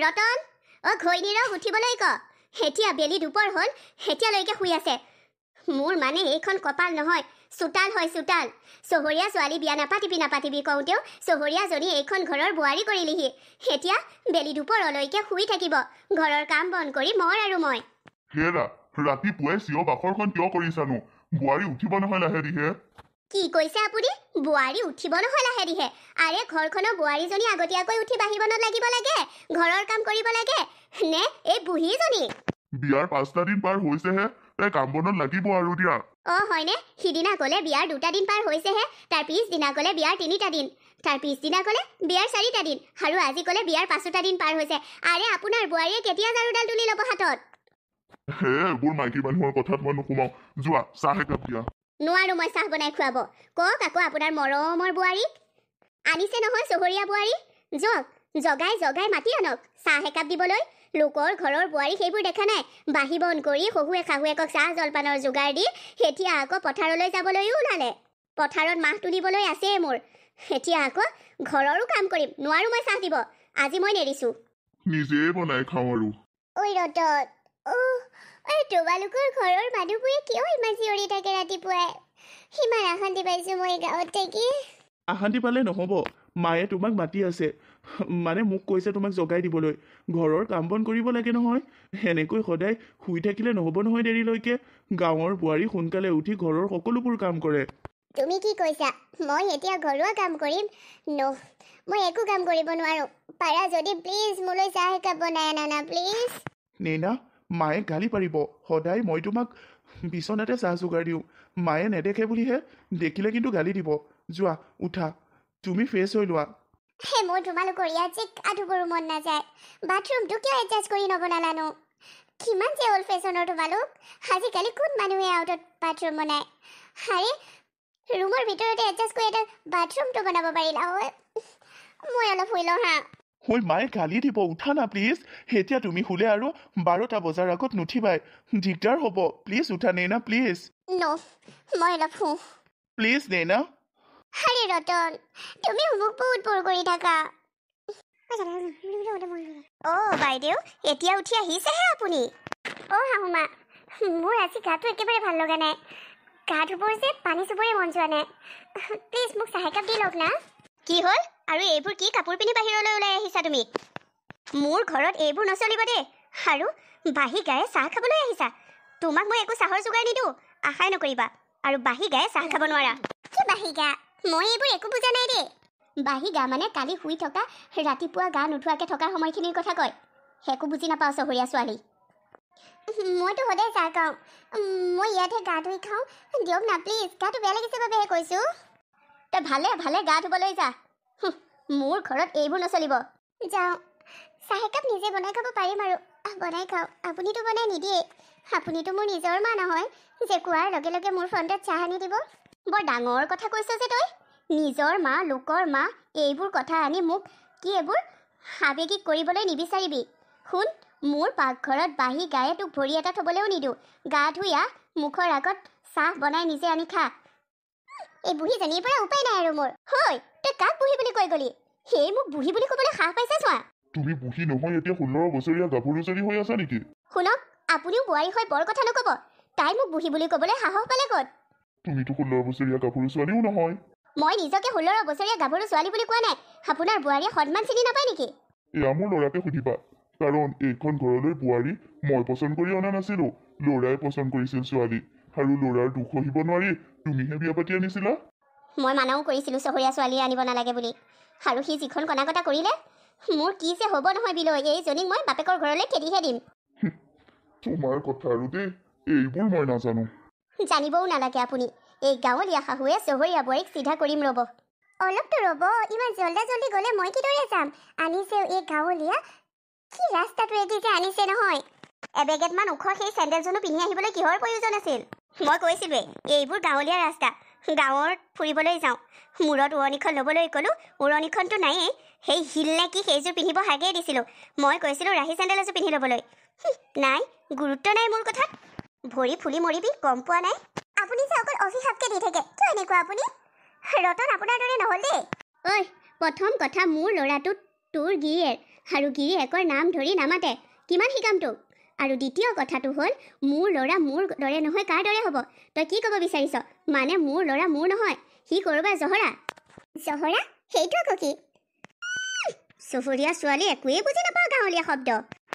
ৰতন অ' ঘৈণীৰক উঠিবলৈ ক এতিয়া বেলি দুপৰ হ'ল এতিয়ালৈকে শুই আছে মোৰ মানে এইখন কপাল নহয় চোতাল হয় চোতাল চহৰীয়া ছোৱালী বিয়া নাপাতিবি নাপাতিবি কওঁতেও চহৰীয়াজনী এইখন ঘৰৰ বোৱাৰী কৰিলিহি এতিয়া বেলি দুপৰলৈকে শুই থাকিব ঘৰৰ কাম বন কৰি মৰ আৰু মই ৰাতিপুৱাই চিঞৰ বাখৰখন কিয় কৰিছানো বোৱাৰী উঠিব নহয় লাহে দিহে কি কৈছে আপুনি বোৱাৰী উঠিব নহয় লাহেদিহে আৰে ঘৰখনৰ বোৱাৰীজনী আগতীয়াকৈ উঠি বাঢ়িব নালাগিব লাগে ঘৰৰ কাম কৰিব লাগে নে এই বুঢ়ীজনী বিয়াৰ পাঁচটা দিন পাৰ হৈছেহে তাই কাম বনত লাগিব আৰু দিয়া অ হয়নে সিদিনা গ'লে বিয়াৰ দুটা দিন পাৰ হৈছেহে তাৰ পিছদিনা গ'লে বিয়াৰ তিনিটা দিন তাৰ পিছদিনা গ'লে বিয়াৰ চাৰিটা দিন আৰু আজি গ'লে বিয়াৰ পাঁচটা দিন পাৰ হৈছে আৰে আপোনাৰ বোৱাৰীয়ে কেতিয়া ঝাৰুডাল তুলি ল'ব হাতত হে এইবোৰ মাইকী মানুহৰ কথাত মই নুসুমাওঁ যোৱা চাহ একাপ দিয়া নোৱাৰো মই চাহ বনাই খুৱাব কওক আকৌ আপোনাৰ মৰমৰ বোৱাৰীক আনিছে নহয় চহৰীয়া বোৱাৰী যাওক জগাই জগাই মাতি আনক চাহ একাপ দিবলৈ লোকৰ ঘৰৰ বোৱাৰী সেইবোৰ দেখা নাই বাঁহী বন কৰি শহুৱে শাহুৱেকক চাহ জলপানৰ যোগাৰ দি সেতিয়া আকৌ পথাৰলৈ যাবলৈও ওলালে পথাৰত মাহ তুলিবলৈ আছেই মোৰ এতিয়া আকৌ ঘৰৰো কাম কৰিম নোৱাৰো মই চাহ দিব আজি মই নেৰিছো নিজেই বনাই খাওঁ আৰু ঐ ৰত অহ এই তোমালোকৰ ঘৰৰ মানুহবোৰে কিয় ইমান চিঞৰি থাকে ৰাতিপুৱাই সিমান আশান্তি পাইছো মই গাঁৱত থাকি আশান্তি পালে নহ'ব মায়ে তোমাক মাতি আছে মানে মোক কৈছে তোমাক জগাই দিবলৈ ঘৰৰ কাম বন কৰিব লাগে নহয় সেনেকৈ সদায় শুই থাকিলে নহ'ব নহয় দেৰিলৈকে গাঁৱৰ বোৱাৰী সোনকালে উঠি ঘৰৰ সকলোবোৰ কাম কৰে তুমি কি কৈছা মই এতিয়া ঘৰুৱা কাম কৰিম ন মই একো কাম কৰিব নোৱাৰো পাৰা যদি প্লিজ মোলৈ চাহ একাপ বনাই আনানা প্লিজ নেনা মায়ে গালি পাৰিব সদায় মই তোমাক বিচনাতে চাহ যোগাৰ দিওঁ মায়ে নেদেখে বুলিহে দেখিলে কিন্তু গালি দিব যোৱা উঠা তুমি ফ্ৰেছ হৈ লোৱা হে মই তোমালোকৰ ইয়াত যে কাঠো কৰো মন নাযায় বাথৰুমটো কিয় এডজাষ্ট কৰি নবনালানো কিমান যে অল্ড ফেশ্যনৰ তোমালোক আজিকালি কোন মানুহে আউটত বাথৰুম বনায় হাৰে ৰুমৰ ভিতৰতে এডজাষ্ট কৰি এটা বাথৰুমটো বনাব পাৰিলা হয় মই অলপ শুই লওঁ হা ঐ মায়ে গালি দিব উঠা না প্লিজ এতিয়া তুমি শুলে আৰু বাৰটা বজাৰ আগত নুঠিবাই দিগদাৰ হ'ব প্লিজ উঠা নেইনা প্লিজ প্লিজ নেইনা হৰি ৰতন তুমি মোক বহুত বৰ কৰি থাকা অ বাইদেউ এতিয়া উঠি আহিছেহে আপুনি অ শাহুমা মোৰ আজি গাটো একেবাৰে ভাল লগা নাই গা ধুবৰ যে পানী চুবৰে মন যোৱা নাই প্লিজ মোক চাহ একাপ দি লওক না কি হ'ল আৰু এইবোৰ কি কাপোৰ পিন্ধি বাহিৰলৈ ওলাই আহিছা তুমি মোৰ ঘৰত এইবোৰ নচলিব দেই আৰু বাহি গায়ে চাহ খাবলৈ আহিছা তোমাক মই একো চাহৰ যোগাৰ নিদিওঁ আশাই নকৰিবা আৰু বাহি গায়ে চাহ খাব নোৱাৰা কি বাঢ়ি গা মই এইবোৰ একো বুজা নাই দেই বাঢ়ি গা মানে কালি শুই থকা ৰাতিপুৱা গা নোঠোৱাকৈ থকা সময়খিনিৰ কথা কয় একো বুজি নাপাওঁ চহৰীয়া ছোৱালী মইতো সদায় চাহ খাওঁ মই ইয়াতহে গা ধুই খাওঁ দিয়ক না প্লিজ গাটো বেয়া লাগিছে বাবেহে কৈছোঁ তই ভালে ভালে গা ধুবলৈ যা মোৰ ঘৰত এইবোৰ নচলিব যাওঁ চাহ একাপ নিজে বনাই খাব পাৰিম আৰু বনাই খাওঁ আপুনিতো বনাই নিদিয়ে আপুনিতো মোৰ নিজৰ মা নহয় যে কোৱাৰ লগে লগে মোৰ ফ্ৰণ্টত চাহ আনি দিব বৰ ডাঙৰ কথা কৈছ যে তই নিজৰ মা লোকৰ মা এইবোৰ কথা আনি মোক কি এইবোৰ আৱেগিক কৰিবলৈ নিবিচাৰিবি শুন মোৰ পাকঘৰত বাঢ়ি গায়ে তোক ভৰি এটা থ'বলৈও নিদিওঁ গা ধুই আহ মুখৰ আগত চাহ বনাই নিজে আনি খা এই বুঢ়ী জানিৰ পৰা উপায় নাই আৰু মোৰ হৈ তই কাক বুঢ়ী বুলি কৈ গলি সেই মোক বুঢ়ী বুলি কবলৈ সাহ পাইছা চোৱা তুমি বুঢ়ী নহয় এতিয়া ষোল্ল বছৰীয়া গাভৰু হৈ আছা নেকি শুনক আপুনিও বোৱাৰী হৈ বৰ কথা নকব তাই মোক বুঢ়ী বুলি কবলৈ সাহস পালে কত তুমিতো ষোল্ল বছৰীয়া গাভৰু ছোৱালীও নহয় মই নিজকে ষোল্ল বছৰীয়া গাভৰু ছোৱালী বুলি কোৱা নাই আপোনাৰ বোৱাৰীয়ে সন্মান চিনি নাপায় নেকি এয়া মোৰ ল'ৰাকে সুধিবা কাৰণ এইখন ঘৰলৈ বোৱাৰী মই পচন্দ কৰি অনা নাছিলো ল'ৰাই পচন্দ কৰিছিল ছোৱালী আৰু ল'ৰাৰ দুখ সহিব নোৱাৰি তুমিহে বিয়া পাতি আনিছিলা মই মানাও কৰিছিলোঁ চহৰীয়া ছোৱালীয়ে আনিব নালাগে বুলি আৰু সি যিখন কণা কটা কৰিলে মোৰ কি যে হ'ব নহয় বিলৈ এইজনীক মই বাপেকৰ ঘৰলৈ খেদিহে দিম তোমাৰ কথা আৰু দেই এইবোৰ মই নাজানো জানিবও নালাগে আপুনি এই গাঁৱলীয়া শাহুৱে চহৰীয়া বোৱাৰীক চিধা কৰিম ৰ'ব অলপতো ৰ'ব ইমান জল্দা জল্দি গ'লে মই কিদৰে যাম আনিছে এই গাঁৱলীয়া কি ৰাস্তাটোৱেদি যে আনিছে নহয় এবেগেটমান ওখ সেই চেণ্ডেলজনো পিন্ধি আহিবলৈ কিহৰ প্ৰয়োজন আছিল মই কৈছিলোঁৱেই এইবোৰ গাঁৱলীয়া ৰাস্তা গাঁৱত ফুৰিবলৈ যাওঁ মূৰত উৰণিখন ল'বলৈ ক'লোঁ উৰণিখনটো নায়েই সেই শিল কি সেইযোৰ পিন্ধিব হাগেই দিছিলোঁ মই কৈছিলোঁ ৰাহি চেণ্ডেল এযোৰ পিন্ধি ল'বলৈ নাই গুৰুত্ব নাই মোৰ কথাত ভৰি ফুলি মৰিবি গম পোৱা নাই আপুনি যে অকল অভিশাপকে দি থাকে কিয় এনেকুৱা আপুনি ৰতন আপোনাৰ দৰে নহ'ল দেই ঐ প্ৰথম কথা মোৰ ল'ৰাটো তোৰ গিৰিয়েৰ আৰু গিৰিয়েকৰ নাম ধৰি নামাতে কিমান শিকাম তোক আৰু দ্বিতীয় কথাটো হ'ল মোৰ ল'ৰা মোৰ দৰে নহয় কাৰ দৰে হ'ব তই কি ক'ব বিচাৰিছ মানে মোৰ ল'ৰা মোৰ নহয় সি কৰবা জহৰা জহৰা সেইটো আকৌ কি চহৰীয়া ছোৱালী একোৱে বুজি নাপাওঁ গাঁৱলীয়া শব্দ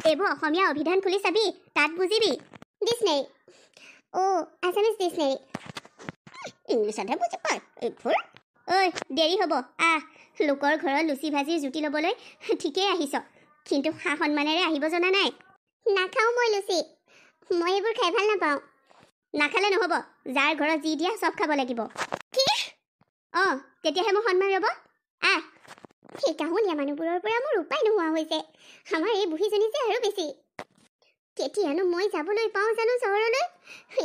এইবোৰ অসমীয়া অভিধান খুলি চাবি তাত বুজিবি ডিচনেৰী অ' আছামিজ ডিচনেৰী ইংলিছতহে বুজি পায় ঐ দেৰি হ'ব আহ লোকৰ ঘৰত লুচি ভাজি জুতি ল'বলৈ ঠিকেই আহিছ কিন্তু সা সন্মানেৰে আহিব জনা নাই নাখাওঁ মই লুচি মই এইবোৰ খাই ভাল নাপাওঁ নাখালে নহ'ব যাৰ ঘৰত যি দিয়া চব খাব লাগিব কি অঁ তেতিয়াহে মোৰ সন্মান ৰ'ব আহ সেই কাহুলীয়া মানুহবোৰৰ পৰা মোৰ উপায় নোহোৱা হৈছে আমাৰ এই বুঢ়ীজনী যে আৰু বেছি কেতিয়ানো মই যাবলৈ পাওঁ জানো চহৰলৈ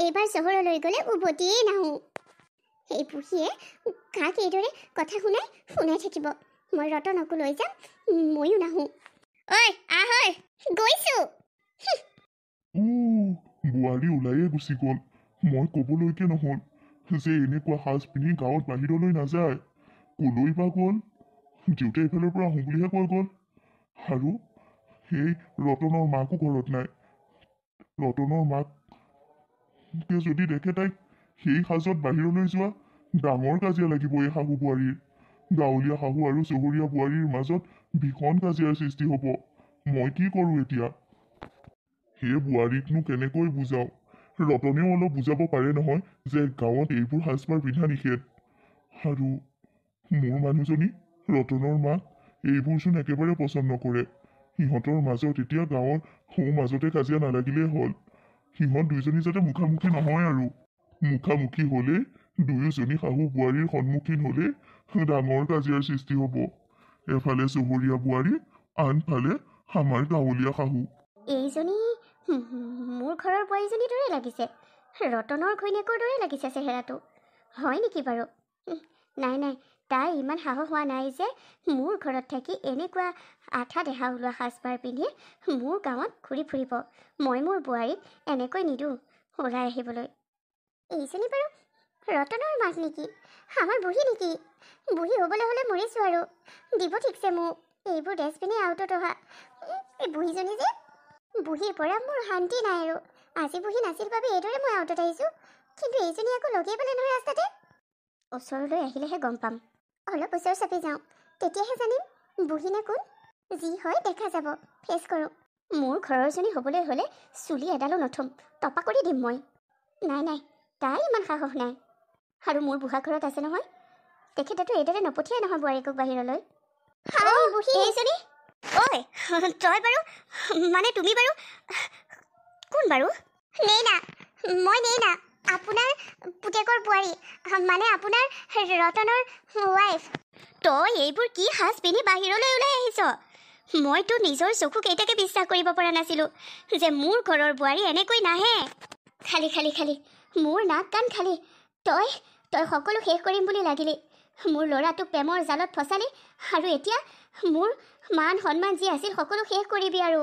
এইবাৰ চহৰলৈ গ'লে উভতিয়েই নাহোঁ সেই বুঢ়ীয়ে কাক এইদৰে কথা শুনাই শুনাই থাকিব মই ৰতনকো লৈ যাম ময়ো নাহোঁ ঐ আহ ঐ গৈছোঁ বোৱাৰী ওলায়ে গুচি গ'ল মই ক'বলৈকে নহ'ল যে এনেকুৱা সাজ পিন্ধি গাঁৱত বাহিৰলৈ নাযায় কলৈ বা গ'ল দেউতাই এইফালৰ পৰা আহোঁ বুলিহে কৈ গ'ল আৰু সেই ৰতনৰ নাই ৰতনৰ মাককে যদি দেখে তাইক সেই সাজত বাহিৰলৈ যোৱা ডাঙৰ কাজিয়া লাগিব এই শাহু বোৱাৰীৰ গাঁৱলীয়া শাহু আৰু চহৰীয়া বোৱাৰীৰ মাজত ভীষণ কাজিয়াৰ সৃষ্টি হ'ব মই কি কৰোঁ এতিয়া সেই বোৱাৰীকনো কেনেকৈ বুজাও ৰতনেও অলপ বুজাব পাৰে নহয় যে গাঁৱত এইবোৰ সাজপাৰ পিন্ধা নিষেধ আৰু মোৰ মানুহজনী ৰতনৰ মাক এইবোৰচোন একেবাৰে পচন্দ নকৰে সিহঁতৰ মাজত এতিয়া গাঁৱৰ সৌ মাজতে কাজিয়া নালাগিলেই হ'ল সিহঁত দুইজনী যাতে মুখামুখি নহয় আৰু মুখামুখি হ'লে দুয়োজনী শাহু বোৱাৰীৰ সন্মুখীন হ'লে ডাঙৰ কাজিয়াৰ সৃষ্টি হ'ব এফালে চহৰীয়া বোৱাৰী আনফালে আমাৰ গাঁৱলীয়া শাহু এইজনী মোৰ ঘৰৰ বোৱাৰীজনীৰ দৰে লাগিছে ৰতনৰ ঘৈণীয়েকৰ দৰে লাগিছে চেহেৰাটো হয় নেকি বাৰু নাই নাই তাই ইমান সাহস হোৱা নাই যে মোৰ ঘৰত থাকি এনেকুৱা আঠা দেহা ওলোৱা সাজপাৰ পিন্ধি মোৰ গাঁৱত ঘূৰি ফুৰিব মই মোৰ বোৱাৰীক এনেকৈ নিদিওঁ ওলাই আহিবলৈ এইজনী বাৰু ৰতনৰ মাছ নেকি আমাৰ বুঢ়ী নেকি বুঢ়ী হ'বলৈ হ'লে মৰিছোঁ আৰু দিব ঠিকছে মোক এইবোৰ ড্ৰেছ পিন্ধি আউটত অহা এই বুঢ়ীজনী যে বুঢ়ীৰ পৰা মোৰ শান্তি নাই আৰু আজি বুঢ়ী নাছিল বাবে এইদৰে মই আউটত আহিছোঁ কিন্তু এইজনী আকৌ লগেই পালে নহয় ৰাস্তাতে ওচৰলৈ আহিলেহে গম পাম অলপ ওচৰ চাপি যাওঁ তেতিয়াহে জানিম বুঢ়ী নে কোন যি হয় দেখা যাব ফেচ কৰোঁ মোৰ ঘৰৰজনী হ'বলৈ হ'লে চুলি এডালো নথম টপা কৰি দিম মই নাই নাই তাই ইমান সাহস নাই আৰু মোৰ বুঢ়া ঘৰত আছে নহয় তেখেতেতো এইদৰে নপঠিয়াই নহয় বোৱাৰীকক বাহিৰলৈ ঐ তই বাৰু মানে তুমি বাৰু কোন বাৰু নেইনা মই নেইনা আপোনাৰ পুতেকৰ বোৱাৰী মানে আপোনাৰ ৰতনৰ ৱাইফ তই এইবোৰ কি সাজ পিন্ধি বাহিৰলৈ ওলাই আহিছ মইতো নিজৰ চকু কেইটাকে বিশ্বাস কৰিব পৰা নাছিলোঁ যে মোৰ ঘৰৰ বোৱাৰী এনেকৈ নাহে খালি খালি খালি মোৰ নাক কাণ খালি তই তই সকলো শেষ কৰিম বুলি লাগিলি মোৰ ল'ৰাটোক প্ৰেমৰ জালত ফচালি আৰু এতিয়া মোৰ মান সন্মান যি আছিল সকলো শেষ কৰিবি আৰু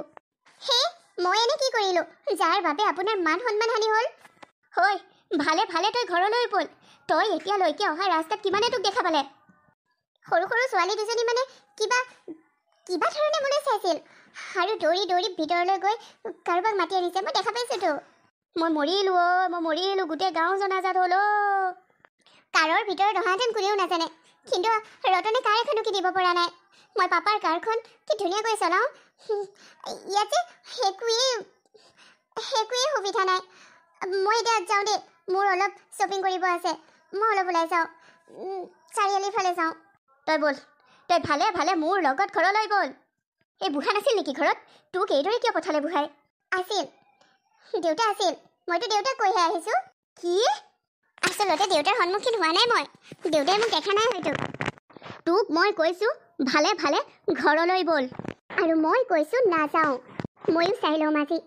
হে মই এনে কি কৰিলোঁ যাৰ বাবে আপোনাৰ মান সন্মান হানি হ'ল হৈ ভালে ভালে তই ঘৰলৈ ব'ল তই এতিয়ালৈকে অহা ৰাস্তাত কিমানে তোক দেখা পালে সৰু সৰু ছোৱালী দুজনী মানে কিবা কিবা ধৰণে মোলৈ চাইছিল আৰু দৌৰি দৌৰি ভিতৰলৈ গৈ কাৰোবাক মাতি আনিছে মই দেখা পাইছোঁতো মই মৰিলোঁ অ' মই মৰিলোঁ গোটেই গাঁও জনাজাত হ'ল অ' কাৰৰ ভিতৰত অহা যেন কোনেও নাজানে কিন্তু ৰতনে কাৰ এখনো কি দিব পৰা নাই মই পাপাৰ কাৰখন কি ধুনীয়াকৈ চলাওঁ ইয়াত যে সেইকুৱে সুবিধা নাই মই এতিয়া যাওঁ দেই মোৰ অলপ শ্বপিং কৰিব আছে মই অলপ ওলাই যাওঁ চাৰিআলিৰ ফালে যাওঁ তই ব'ল তই ভালে ভালে মোৰ লগত ঘৰলৈ গ'ল এই বুঢ়া নাছিল নেকি ঘৰত তোক এইদৰে কিয় পঠালে বুঢ়াই আছিল দেউতা আছিল মইতো দেউতাক কৈহে আহিছোঁ কি আচলতে দেউতাৰ সন্মুখীন হোৱা নাই মই দেউতাই মোক দেখা নাই হয়তো তোক মই কৈছোঁ ভালে ভালে ঘৰলৈ ব'ল আৰু মই কৈছোঁ নাযাওঁ ময়ো চাই লওঁ মাজি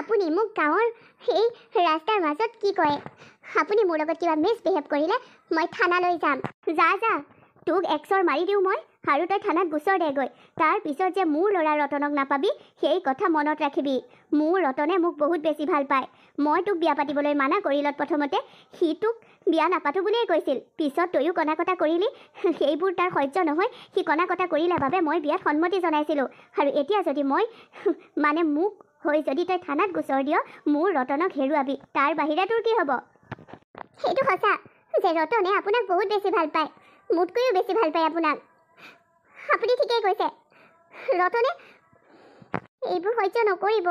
আপুনি মোক গাঁৱৰ সেই ৰাস্তাৰ মাজত কি কৰে আপুনি মোৰ লগত কিবা মিছবিহেভ কৰিলে মই থানালৈ যাম যা যা তোক এক্সৰ মাৰি দিওঁ মই আৰু তই থানাত গোচৰ দেগৈ তাৰ পিছত যে মোৰ ল'ৰা ৰতনক নাপাবি সেই কথা মনত ৰাখিবি মোৰ ৰতনে মোক বহুত বেছি ভাল পায় মই তোক বিয়া পাতিবলৈ মানা কৰিলত প্ৰথমতে সি তোক বিয়া নাপাতো বুলিয়েই কৈছিল পিছত তয়ো কণা কটা কৰিলি সেইবোৰ তাৰ সহ্য নহয় সি কণা কটা কৰিলে বাবে মই বিয়াত সন্মতি জনাইছিলোঁ আৰু এতিয়া যদি মই মানে মোক হৈ যদি তই থানাত গোচৰ দিয় মোৰ ৰতনক হেৰুৱাবি তাৰ বাহিৰে তোৰ কি হ'ব সেইটো সঁচা যে ৰতনে আপোনাক বহুত বেছি ভাল পায় মোতকৈও বেছি ভাল পায় আপোনাক আপুনি ঠিকেই কৈছে ৰতনে এইবোৰ সহ্য নকৰিব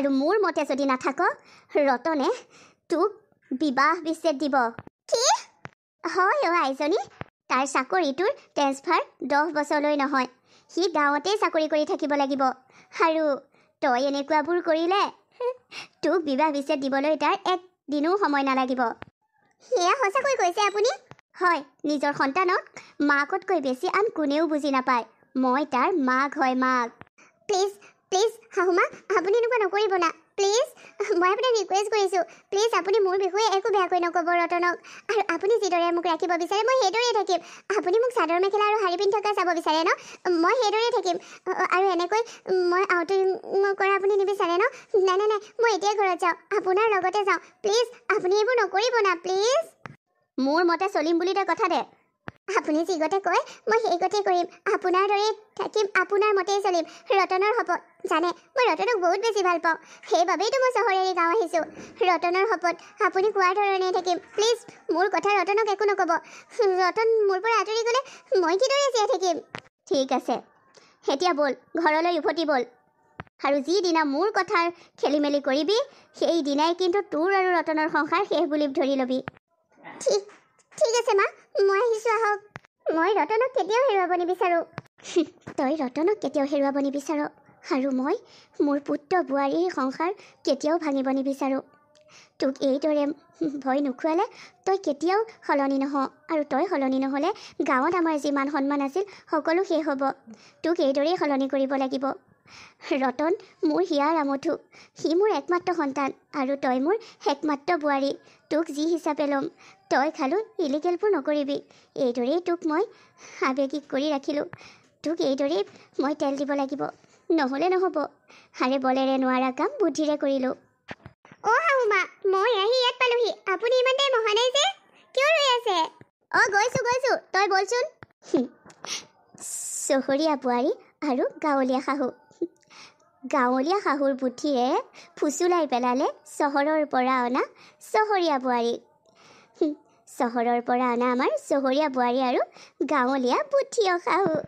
আৰু মোৰ মতে যদি নাথাক ৰতনে তোক বিবাহ বিচ্ছেদ দিব কি হয় অ' আইজনী তাৰ চাকৰিটোৰ ট্ৰেন্সফাৰ দহ বছৰলৈ নহয় সি গাঁৱতেই চাকৰি কৰি থাকিব লাগিব আৰু তই এনেকুৱাবোৰ কৰিলে তোক বিবাহ বিচ্ছেদ দিবলৈ তাৰ এক দিনো সময় নালাগিব সেয়া সঁচাকৈ কৈছে আপুনি হয় নিজৰ সন্তানক মাকতকৈ বেছি আন কোনেও বুজি নাপায় মই তাৰ মাক হয় মাক প্লিজ প্লিজ শাহুমা আপুনি এনেকুৱা নকৰিব না প্লিজ মই আপোনাক ৰিকুৱেষ্ট কৰিছোঁ প্লিজ আপুনি মোৰ বিষয়ে একো বেয়াকৈ নক'ব ৰতনক আৰু আপুনি যিদৰে মোক ৰাখিব বিচাৰে মই সেইদৰে থাকিম আপুনি মোক চাদৰ মেখেলা আৰু শাৰী পিন্ধি থকা চাব বিচাৰে ন মই সেইদৰেই থাকিম আৰু এনেকৈ মই আউটিং কৰা আপুনি নিবিচাৰে ন নাই নাই নাই মই এতিয়াই ঘৰত যাওঁ আপোনাৰ লগতে যাওঁ প্লিজ আপুনি এইবোৰ নকৰিব না প্লিজ মোৰ মতে চলিম বুলি তই কথা দে আপুনি যি গতে কয় মই সেই গতে কৰিম আপোনাৰ দৰেই থাকিম আপোনাৰ মতেই চলিম ৰতনৰ শপত জানে মই ৰতনক বহুত বেছি ভাল পাওঁ সেইবাবেইতো মই চহৰ এৰি গাঁও আহিছোঁ ৰতনৰ শপত আপুনি কোৱাৰ ধৰণেই থাকিম প্লিজ মোৰ কথা ৰতনক একো নক'ব ৰতন মোৰ পৰা আঁতৰি গ'লে মই কিদৰে জীয়াই থাকিম ঠিক আছে এতিয়া ব'ল ঘৰলৈ উভতি ব'ল আৰু যিদিনা মোৰ কথাৰ খেলি মেলি কৰিবি সেইদিনাই কিন্তু তোৰ আৰু ৰতনৰ সংসাৰ শেষ বুলি ধৰি ল'বি ঠিক ঠিক আছে মা মই আহিছোঁ আহক মই ৰতনক কেতিয়াও হেৰুৱাব নিবিচাৰোঁ তই ৰতনক কেতিয়াও হেৰুৱাব নিবিচাৰ আৰু মই মোৰ পুত্ৰ বোৱাৰীৰ সংসাৰ কেতিয়াও ভাঙিব নিবিচাৰোঁ তোক এইদৰে ভয় নুখুৱালে তই কেতিয়াও সলনি নহ আৰু তই সলনি নহ'লে গাঁৱত আমাৰ যিমান সন্মান আছিল সকলো শেষ হ'ব তোক এইদৰেই সলনি কৰিব লাগিব ৰতন মোৰ হিয়াৰ আমঠু সি মোৰ একমাত্ৰ সন্তান আৰু তই মোৰ একমাত্ৰ বোৱাৰী তোক যি হিচাপে ল'ম তই খালো ইলিগেলবোৰ নকৰিবি এইদৰেই তোক মই আৱেগিক কৰি ৰাখিলোঁ তোক এইদৰেই মই তেল দিব লাগিব নহ'লে নহ'ব আৰে বলেৰে নোৱাৰা কাম বুদ্ধিৰে কৰিলোঁ অ' শাহুমা মই আহি ইয়াত পালোহি আপুনি ইমান দেৰি মহানে যে কিয় ৰৈ আছে অ' গৈছোঁ গৈছোঁ তই বলচোন চহৰীয়া বোৱাৰী আৰু গাঁৱলীয়া শাহু গাঁৱলীয়া শাহুৰ বুদ্ধিৰে ফুচুলাই পেলালে চহৰৰ পৰা অনা চহৰীয়া বোৱাৰীক চহৰৰ পৰা অনা আমাৰ চহৰীয়া বোৱাৰী আৰু গাঁৱলীয়া পুথি অহাও